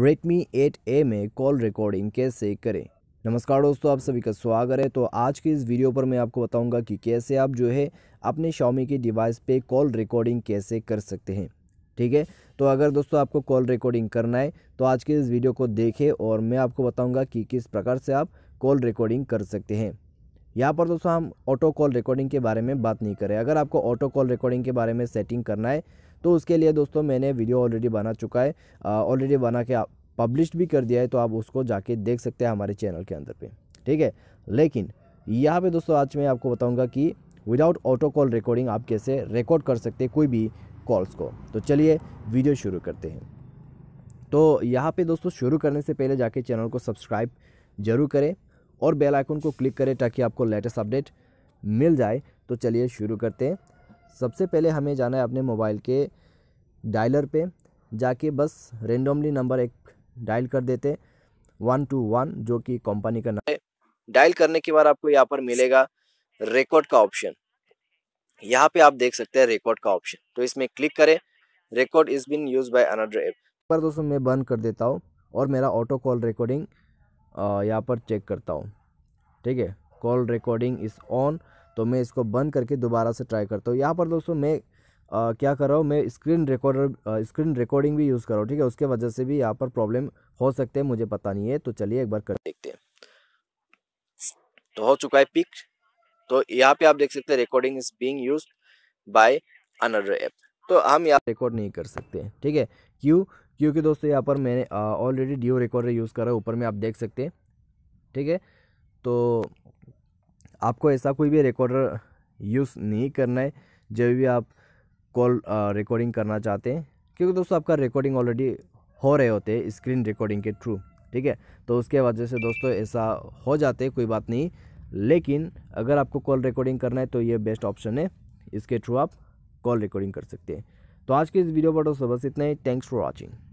Redmi 8A में call recording कैसे करें नमस्कार दोस्तों आप सभी का स्वागत है तो आज की इस वीडियो पर मैं आपको बताऊंगा कि कैसे आप जो है अपने शॉमी के डिवाइस पे कॉल रिकॉर्डिंग कैसे कर सकते हैं ठीक है तो अगर दोस्तों आपको कॉल रिकॉर्डिंग करना है तो आज के इस वीडियो को देखें और मैं आपको बताऊँगा कि किस प्रकार से आप कॉल रिकॉर्डिंग कर सकते हैं यहाँ पर दोस्तों हम ऑटो कॉल रिकॉर्डिंग के बारे में बात नहीं करें अगर आपको ऑटो कॉल रिकॉर्डिंग के बारे में सेटिंग करना है तो उसके लिए दोस्तों मैंने वीडियो ऑलरेडी बना चुका है ऑलरेडी बना के पब्लिश भी कर दिया है तो आप उसको जाके देख सकते हैं हमारे चैनल के अंदर पे ठीक है लेकिन यहाँ पे दोस्तों आज मैं आपको बताऊंगा कि विदाउट ऑटो कॉल रिकॉर्डिंग आप कैसे रिकॉर्ड कर सकते हैं कोई भी कॉल्स को तो चलिए वीडियो शुरू करते हैं तो यहाँ पे दोस्तों शुरू करने से पहले जाके चैनल को सब्सक्राइब जरूर करें और बेल आइकन को क्लिक करें ताकि आपको लेटेस्ट अपडेट मिल जाए तो चलिए शुरू करते हैं सबसे पहले हमें जाना है अपने मोबाइल के डायलर पे जाके बस रेंडमली नंबर एक डायल कर देते वन टू वन जो कि कंपनी का नाम है डायल करने के बाद आपको यहाँ पर मिलेगा रिकॉर्ड का ऑप्शन यहाँ पे आप देख सकते हैं रिकॉर्ड का ऑप्शन तो इसमें क्लिक करें record is being used by another app पर दोस्तों मैं बंद कर देता हूँ और मेरा ऑटो कॉल रिकॉर्डिंग यहाँ पर चेक करता हूँ ठीक है कॉल रिकॉर्डिंग इज़ ऑन तो मैं इसको बंद करके दोबारा से ट्राई करता हूँ यहाँ पर दोस्तों मैं आ, क्या कर रहा हूँ मैं स्क्रीन रिकॉर्डर स्क्रीन रिकॉर्डिंग भी यूज़ कर रहा हूँ ठीक है उसके वजह से भी यहाँ पर प्रॉब्लम हो सकते हैं मुझे पता नहीं है तो चलिए एक बार कर देखते हैं तो हो चुका है पिक तो यहाँ पे आप देख सकते हैं recording is being used by another app तो हम यहाँ रिकॉर्ड नहीं कर सकते ठीक है क्यों क्योंकि दोस्तों यहाँ पर मैंने ऑलरेडी डिओ रिकॉर्डर यूज़ करा ऊपर में आप देख सकते हैं ठीक है तो आपको ऐसा कोई भी रिकॉर्डर यूज़ नहीं करना है जब भी आप कॉल रिकॉर्डिंग करना चाहते हैं क्योंकि दोस्तों आपका रिकॉर्डिंग ऑलरेडी हो रहे होते हैं स्क्रीन रिकॉर्डिंग के थ्रू ठीक है तो उसके वजह से दोस्तों ऐसा हो जाते कोई बात नहीं लेकिन अगर आपको कॉल रिकॉर्डिंग करना है तो ये बेस्ट ऑप्शन है इसके थ्रू आप कॉल रिकॉर्डिंग कर सकते हैं तो आज के इस वीडियो पर दोस्तों बस इतना ही थैंक्स फॉर वॉचिंग